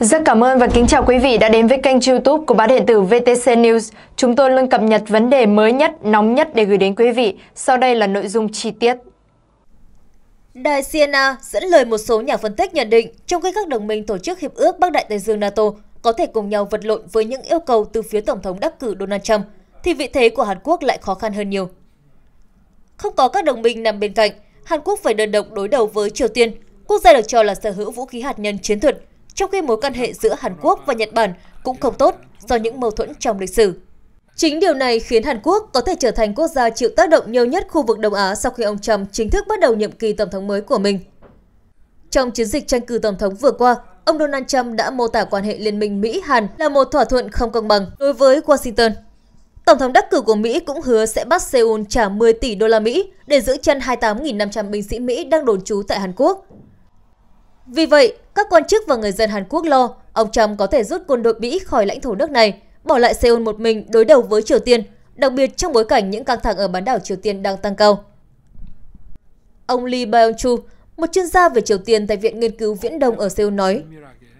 Rất cảm ơn và kính chào quý vị đã đến với kênh youtube của báo điện tử VTC News. Chúng tôi luôn cập nhật vấn đề mới nhất, nóng nhất để gửi đến quý vị. Sau đây là nội dung chi tiết. Đài Siena dẫn lời một số nhà phân tích nhận định trong khi các đồng minh tổ chức Hiệp ước Bắc Đại Tây Dương NATO có thể cùng nhau vật lộn với những yêu cầu từ phía Tổng thống đắc cử Donald Trump, thì vị thế của Hàn Quốc lại khó khăn hơn nhiều. Không có các đồng minh nằm bên cạnh, Hàn Quốc phải đơn độc đối đầu với Triều Tiên, quốc gia được cho là sở hữu vũ khí hạt nhân chiến thuật trong khi mối quan hệ giữa Hàn Quốc và Nhật Bản cũng không tốt do những mâu thuẫn trong lịch sử. Chính điều này khiến Hàn Quốc có thể trở thành quốc gia chịu tác động nhiều nhất khu vực Đông Á sau khi ông Trump chính thức bắt đầu nhiệm kỳ tổng thống mới của mình. Trong chiến dịch tranh cử tổng thống vừa qua, ông Donald Trump đã mô tả quan hệ liên minh Mỹ-Hàn là một thỏa thuận không công bằng đối với Washington. Tổng thống đắc cử của Mỹ cũng hứa sẽ bắt Seoul trả 10 tỷ đô la Mỹ để giữ chân 28.500 binh sĩ Mỹ đang đồn trú tại Hàn Quốc. Vì vậy, các quan chức và người dân Hàn Quốc lo ông Trump có thể rút quân đội Mỹ khỏi lãnh thổ nước này, bỏ lại Seoul một mình đối đầu với Triều Tiên, đặc biệt trong bối cảnh những căng thẳng ở bán đảo Triều Tiên đang tăng cao. Ông Lee Byung-chu, một chuyên gia về Triều Tiên tại Viện Nghiên cứu Viễn Đông ở Seoul nói,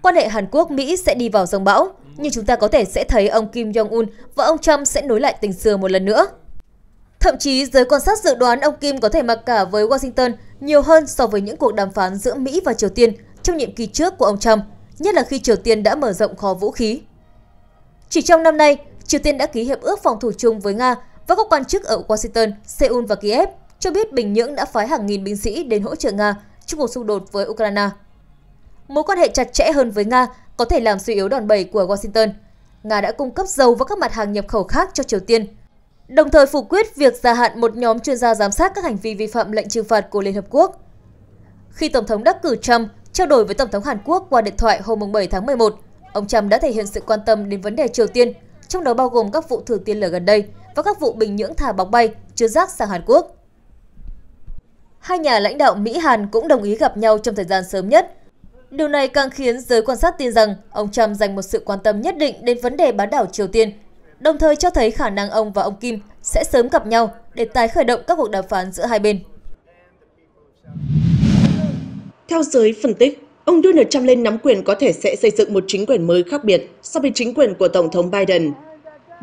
quan hệ Hàn Quốc-Mỹ sẽ đi vào dòng bão, nhưng chúng ta có thể sẽ thấy ông Kim Jong-un và ông Trump sẽ nối lại tình xưa một lần nữa. Thậm chí, giới quan sát dự đoán ông Kim có thể mặc cả với Washington nhiều hơn so với những cuộc đàm phán giữa Mỹ và Triều Tiên trong nhiệm kỳ trước của ông Trump, nhất là khi Triều Tiên đã mở rộng kho vũ khí. Chỉ trong năm nay, Triều Tiên đã ký hiệp ước phòng thủ chung với Nga và các quan chức ở Washington, Seoul và Kiev cho biết Bình Nhưỡng đã phái hàng nghìn binh sĩ đến hỗ trợ Nga trong cuộc xung đột với Ukraine. Mối quan hệ chặt chẽ hơn với Nga có thể làm suy yếu đòn bẩy của Washington. Nga đã cung cấp dầu và các mặt hàng nhập khẩu khác cho Triều Tiên đồng thời phủ quyết việc gia hạn một nhóm chuyên gia giám sát các hành vi vi phạm lệnh trừng phạt của Liên Hợp Quốc. Khi Tổng thống đắc cử Trump trao đổi với Tổng thống Hàn Quốc qua điện thoại hôm 7 tháng 11, ông Trump đã thể hiện sự quan tâm đến vấn đề Triều Tiên, trong đó bao gồm các vụ thử tiên lửa gần đây và các vụ bình nhưỡng thả bóng bay chứa rác sang Hàn Quốc. Hai nhà lãnh đạo Mỹ-Hàn cũng đồng ý gặp nhau trong thời gian sớm nhất. Điều này càng khiến giới quan sát tin rằng ông Trump dành một sự quan tâm nhất định đến vấn đề bán đảo Triều Tiên đồng thời cho thấy khả năng ông và ông Kim sẽ sớm gặp nhau để tái khởi động các cuộc đàm phán giữa hai bên. Theo giới phân tích, ông Donald Trump lên nắm quyền có thể sẽ xây dựng một chính quyền mới khác biệt so với chính quyền của Tổng thống Biden.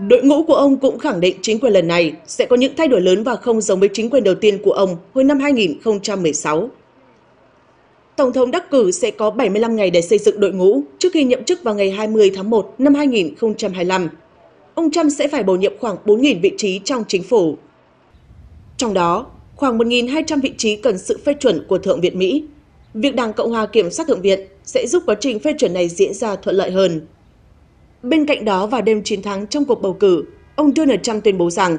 Đội ngũ của ông cũng khẳng định chính quyền lần này sẽ có những thay đổi lớn và không giống với chính quyền đầu tiên của ông hồi năm 2016. Tổng thống đắc cử sẽ có 75 ngày để xây dựng đội ngũ trước khi nhậm chức vào ngày 20 tháng 1 năm 2025 ông Trump sẽ phải bổ nhiệm khoảng 4.000 vị trí trong chính phủ. Trong đó, khoảng 1.200 vị trí cần sự phê chuẩn của Thượng viện Mỹ. Việc Đảng Cộng hòa kiểm soát Thượng viện sẽ giúp quá trình phê chuẩn này diễn ra thuận lợi hơn. Bên cạnh đó, vào đêm chiến thắng trong cuộc bầu cử, ông Donald Trump tuyên bố rằng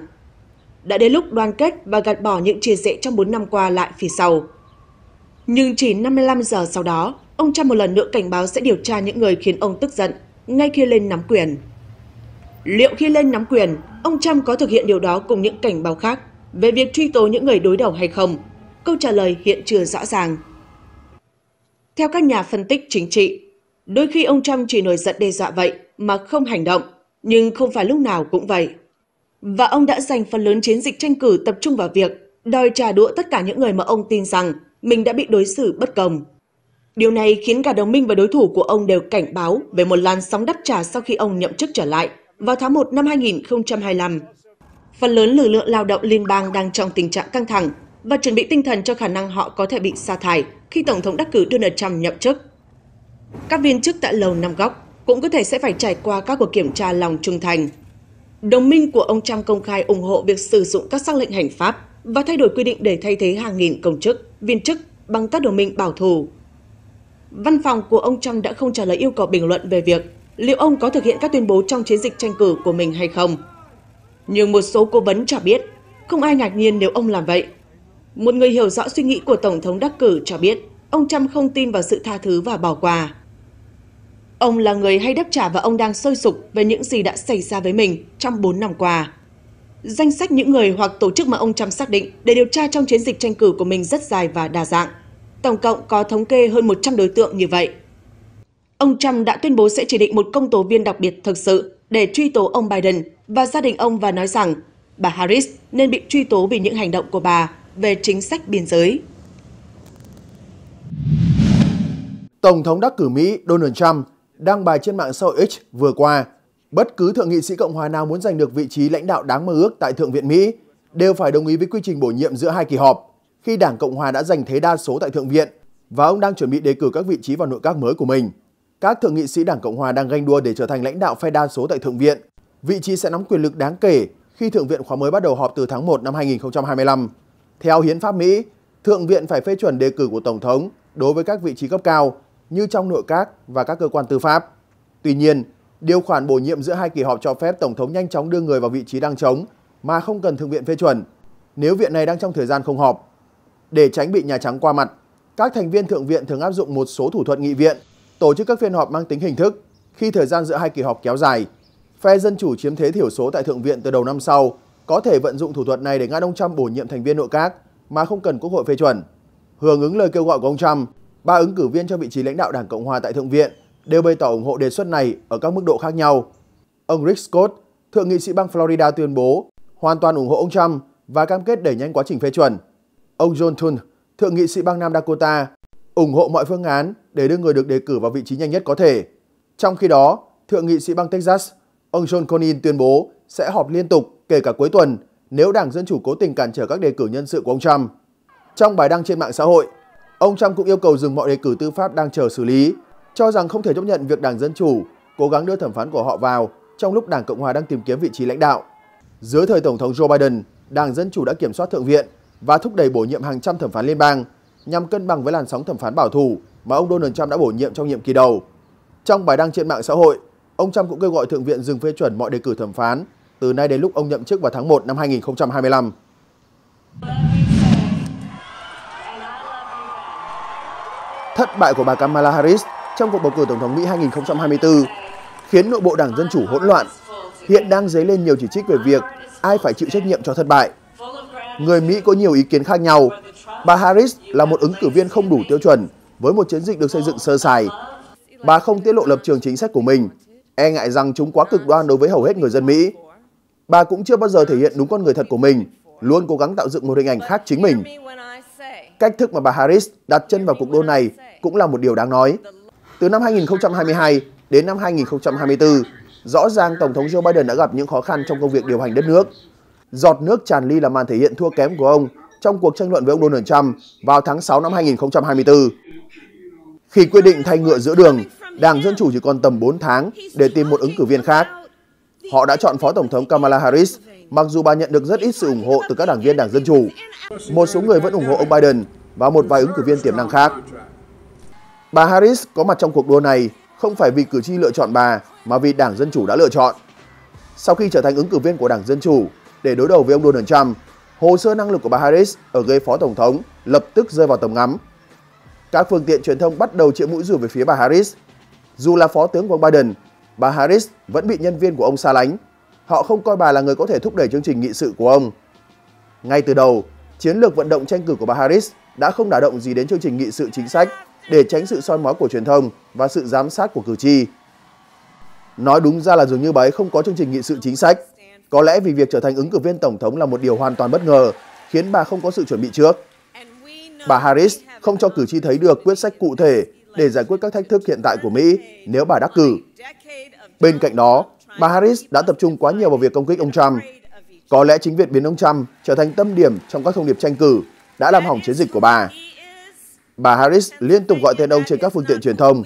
đã đến lúc đoàn kết và gạt bỏ những chia rẽ trong 4 năm qua lại phía sau. Nhưng chỉ 55 giờ sau đó, ông Trump một lần nữa cảnh báo sẽ điều tra những người khiến ông tức giận ngay khi lên nắm quyền. Liệu khi lên nắm quyền, ông Trump có thực hiện điều đó cùng những cảnh báo khác về việc truy tố những người đối đầu hay không? Câu trả lời hiện chưa rõ ràng. Theo các nhà phân tích chính trị, đôi khi ông Trump chỉ nổi giận đe dọa vậy mà không hành động, nhưng không phải lúc nào cũng vậy. Và ông đã dành phần lớn chiến dịch tranh cử tập trung vào việc đòi trả đũa tất cả những người mà ông tin rằng mình đã bị đối xử bất công. Điều này khiến cả đồng minh và đối thủ của ông đều cảnh báo về một làn sóng đáp trả sau khi ông nhậm chức trở lại – vào tháng 1 năm 2025. Phần lớn lực lượng lao động liên bang đang trong tình trạng căng thẳng và chuẩn bị tinh thần cho khả năng họ có thể bị sa thải khi Tổng thống đắc cử Donald Trump nhậm chức. Các viên chức tại Lầu Năm Góc cũng có thể sẽ phải trải qua các cuộc kiểm tra lòng trung thành. Đồng minh của ông Trump công khai ủng hộ việc sử dụng các sắc lệnh hành pháp và thay đổi quy định để thay thế hàng nghìn công chức, viên chức bằng các đồng minh bảo thủ. Văn phòng của ông Trump đã không trả lời yêu cầu bình luận về việc liệu ông có thực hiện các tuyên bố trong chiến dịch tranh cử của mình hay không. Nhưng một số cố vấn cho biết, không ai ngạc nhiên nếu ông làm vậy. Một người hiểu rõ suy nghĩ của Tổng thống đắc cử cho biết, ông Trump không tin vào sự tha thứ và bỏ qua. Ông là người hay đáp trả và ông đang sôi sục về những gì đã xảy ra với mình trong 4 năm qua. Danh sách những người hoặc tổ chức mà ông Trump xác định để điều tra trong chiến dịch tranh cử của mình rất dài và đa dạng. Tổng cộng có thống kê hơn 100 đối tượng như vậy ông Trump đã tuyên bố sẽ chỉ định một công tố viên đặc biệt thực sự để truy tố ông Biden và gia đình ông và nói rằng bà Harris nên bị truy tố vì những hành động của bà về chính sách biên giới. Tổng thống đắc cử Mỹ Donald Trump đăng bài trên mạng xã hội X vừa qua, bất cứ thượng nghị sĩ Cộng hòa nào muốn giành được vị trí lãnh đạo đáng mơ ước tại Thượng viện Mỹ đều phải đồng ý với quy trình bổ nhiệm giữa hai kỳ họp khi Đảng Cộng hòa đã giành thế đa số tại Thượng viện và ông đang chuẩn bị đề cử các vị trí vào nội các mới của mình các thượng nghị sĩ Đảng Cộng hòa đang ganh đua để trở thành lãnh đạo phe đa số tại Thượng viện. Vị trí sẽ nắm quyền lực đáng kể khi Thượng viện khóa mới bắt đầu họp từ tháng 1 năm 2025. Theo hiến pháp Mỹ, Thượng viện phải phê chuẩn đề cử của Tổng thống đối với các vị trí cấp cao như trong nội các và các cơ quan tư pháp. Tuy nhiên, điều khoản bổ nhiệm giữa hai kỳ họp cho phép Tổng thống nhanh chóng đưa người vào vị trí đang trống mà không cần Thượng viện phê chuẩn nếu viện này đang trong thời gian không họp. Để tránh bị Nhà Trắng qua mặt, các thành viên Thượng viện thường áp dụng một số thủ thuật nghị viện tổ chức các phiên họp mang tính hình thức khi thời gian giữa hai kỳ họp kéo dài. Phe Dân Chủ chiếm thế thiểu số tại Thượng viện từ đầu năm sau có thể vận dụng thủ thuật này để ngăn ông Trump bổ nhiệm thành viên nội các mà không cần Quốc hội phê chuẩn. Hưởng ứng lời kêu gọi của ông Trump, ba ứng cử viên cho vị trí lãnh đạo Đảng Cộng Hòa tại Thượng viện đều bày tỏ ủng hộ đề xuất này ở các mức độ khác nhau. Ông Rick Scott, thượng nghị sĩ bang Florida tuyên bố hoàn toàn ủng hộ ông Trump và cam kết đẩy nhanh quá trình phê chuẩn. Ông John Thune, thượng nghị sĩ bang Nam Dakota ủng hộ mọi phương án để đưa người được đề cử vào vị trí nhanh nhất có thể. Trong khi đó, Thượng nghị sĩ bang Texas, ông John Cornyn tuyên bố sẽ họp liên tục kể cả cuối tuần nếu Đảng Dân Chủ cố tình cản trở các đề cử nhân sự của ông Trump. Trong bài đăng trên mạng xã hội, ông Trump cũng yêu cầu dừng mọi đề cử tư pháp đang chờ xử lý, cho rằng không thể chấp nhận việc Đảng Dân Chủ cố gắng đưa thẩm phán của họ vào trong lúc Đảng Cộng Hòa đang tìm kiếm vị trí lãnh đạo. Dưới thời Tổng thống Joe Biden, Đảng Dân Chủ đã kiểm soát Thượng viện và thúc đẩy bổ nhiệm hàng trăm thẩm phán liên bang – nhằm cân bằng với làn sóng thẩm phán bảo thủ mà ông Donald Trump đã bổ nhiệm trong nhiệm kỳ đầu. Trong bài đăng trên mạng xã hội, ông Trump cũng kêu gọi Thượng viện dừng phê chuẩn mọi đề cử thẩm phán từ nay đến lúc ông nhậm chức vào tháng 1 năm 2025. Thất bại của bà Kamala Harris trong cuộc bầu cử Tổng thống Mỹ 2024 khiến nội bộ Đảng Dân Chủ hỗn loạn, hiện đang dấy lên nhiều chỉ trích về việc ai phải chịu trách nhiệm cho thất bại. Người Mỹ có nhiều ý kiến khác nhau Bà Harris là một ứng cử viên không đủ tiêu chuẩn với một chiến dịch được xây dựng sơ sài. Bà không tiết lộ lập trường chính sách của mình, e ngại rằng chúng quá cực đoan đối với hầu hết người dân Mỹ. Bà cũng chưa bao giờ thể hiện đúng con người thật của mình, luôn cố gắng tạo dựng một hình ảnh khác chính mình. Cách thức mà bà Harris đặt chân vào cuộc đua này cũng là một điều đáng nói. Từ năm 2022 đến năm 2024, rõ ràng Tổng thống Joe Biden đã gặp những khó khăn trong công việc điều hành đất nước. Giọt nước tràn ly là màn thể hiện thua kém của ông trong cuộc tranh luận với ông Donald Trump vào tháng 6 năm 2024. Khi quyết định thay ngựa giữa đường, Đảng Dân Chủ chỉ còn tầm 4 tháng để tìm một ứng cử viên khác. Họ đã chọn Phó Tổng thống Kamala Harris, mặc dù bà nhận được rất ít sự ủng hộ từ các đảng viên Đảng Dân Chủ. Một số người vẫn ủng hộ ông Biden và một vài ứng cử viên tiềm năng khác. Bà Harris có mặt trong cuộc đua này không phải vì cử tri lựa chọn bà mà vì Đảng Dân Chủ đã lựa chọn. Sau khi trở thành ứng cử viên của Đảng Dân Chủ để đối đầu với ông Donald Trump, hồ sơ năng lực của bà Harris ở ghế phó tổng thống lập tức rơi vào tầm ngắm. Các phương tiện truyền thông bắt đầu chĩa mũi rủi về phía bà Harris. Dù là phó tướng của ông Biden, bà Harris vẫn bị nhân viên của ông xa lánh. Họ không coi bà là người có thể thúc đẩy chương trình nghị sự của ông. Ngay từ đầu, chiến lược vận động tranh cử của bà Harris đã không đả động gì đến chương trình nghị sự chính sách để tránh sự soi mói của truyền thông và sự giám sát của cử tri. Nói đúng ra là dường như bà ấy không có chương trình nghị sự chính sách có lẽ vì việc trở thành ứng cử viên tổng thống là một điều hoàn toàn bất ngờ, khiến bà không có sự chuẩn bị trước. Bà Harris không cho cử tri thấy được quyết sách cụ thể để giải quyết các thách thức hiện tại của Mỹ nếu bà đắc cử. Bên cạnh đó, bà Harris đã tập trung quá nhiều vào việc công kích ông Trump. Có lẽ chính việc biến ông Trump trở thành tâm điểm trong các thông điệp tranh cử đã làm hỏng chiến dịch của bà. Bà Harris liên tục gọi tên ông trên các phương tiện truyền thông.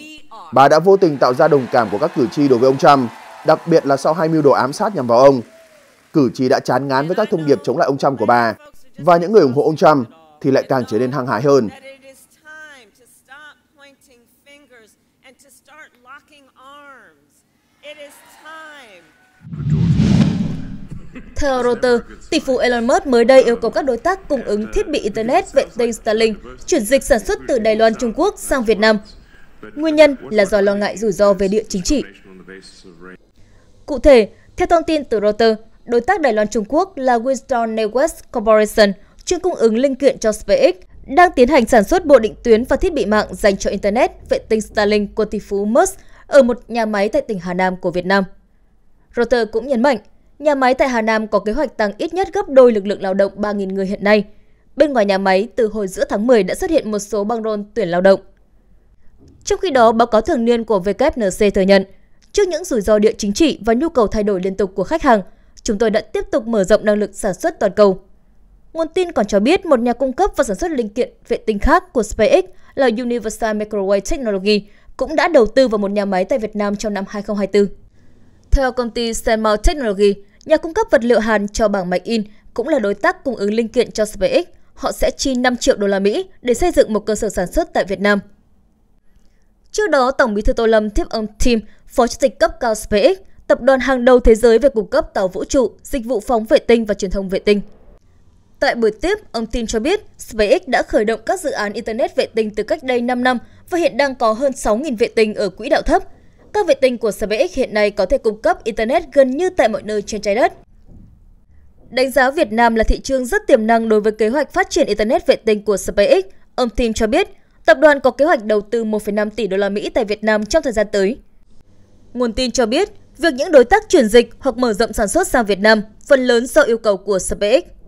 Bà đã vô tình tạo ra đồng cảm của các cử tri đối với ông Trump, đặc biệt là sau hai mưu đồ ám sát nhằm vào ông cử tri đã chán ngán với các thông điệp chống lại ông Trump của bà và những người ủng hộ ông Trump thì lại càng trở nên hăng hái hơn. Theo Reuters, tỷ phú Elon Musk mới đây yêu cầu các đối tác cung ứng thiết bị Internet vệ tinh Starlink chuyển dịch sản xuất từ Đài Loan Trung Quốc sang Việt Nam. Nguyên nhân là do lo ngại rủi ro về địa chính trị. Cụ thể, theo thông tin từ Reuters, Đối tác Đài Loan Trung Quốc là Winston Networks Corporation, chuyên cung ứng linh kiện cho SpaceX, đang tiến hành sản xuất bộ định tuyến và thiết bị mạng dành cho Internet vệ tinh Starlink của tỷ phú Musk ở một nhà máy tại tỉnh Hà Nam của Việt Nam. Reuters cũng nhấn mạnh, nhà máy tại Hà Nam có kế hoạch tăng ít nhất gấp đôi lực lượng lao động 3.000 người hiện nay. Bên ngoài nhà máy, từ hồi giữa tháng 10 đã xuất hiện một số băng rôn tuyển lao động. Trong khi đó, báo cáo thường niên của WNC thừa nhận, trước những rủi ro địa chính trị và nhu cầu thay đổi liên tục của khách hàng – chúng tôi đã tiếp tục mở rộng năng lực sản xuất toàn cầu. Nguồn tin còn cho biết một nhà cung cấp và sản xuất linh kiện vệ tinh khác của SpaceX là Universal Microwave Technology cũng đã đầu tư vào một nhà máy tại Việt Nam trong năm 2024. Theo công ty Stanmore Technology, nhà cung cấp vật liệu hàn cho bảng mạch in cũng là đối tác cung ứng linh kiện cho SpaceX. Họ sẽ chi 5 triệu đô la Mỹ để xây dựng một cơ sở sản xuất tại Việt Nam. Trước đó, Tổng bí thư Tô Lâm tiếp ông Tim, Phó Chủ tịch cấp cao SpaceX, tập đoàn hàng đầu thế giới về cung cấp tàu vũ trụ, dịch vụ phóng vệ tinh và truyền thông vệ tinh. Tại buổi tiếp, ông Tim cho biết SpaceX đã khởi động các dự án Internet vệ tinh từ cách đây 5 năm và hiện đang có hơn 6.000 vệ tinh ở quỹ đạo thấp. Các vệ tinh của SpaceX hiện nay có thể cung cấp Internet gần như tại mọi nơi trên trái đất. Đánh giá Việt Nam là thị trường rất tiềm năng đối với kế hoạch phát triển Internet vệ tinh của SpaceX, ông Tim cho biết tập đoàn có kế hoạch đầu tư 1,5 tỷ đô la Mỹ tại Việt Nam trong thời gian tới. Nguồn tin cho biết, Việc những đối tác chuyển dịch hoặc mở rộng sản xuất sang Việt Nam phần lớn do yêu cầu của SpaceX.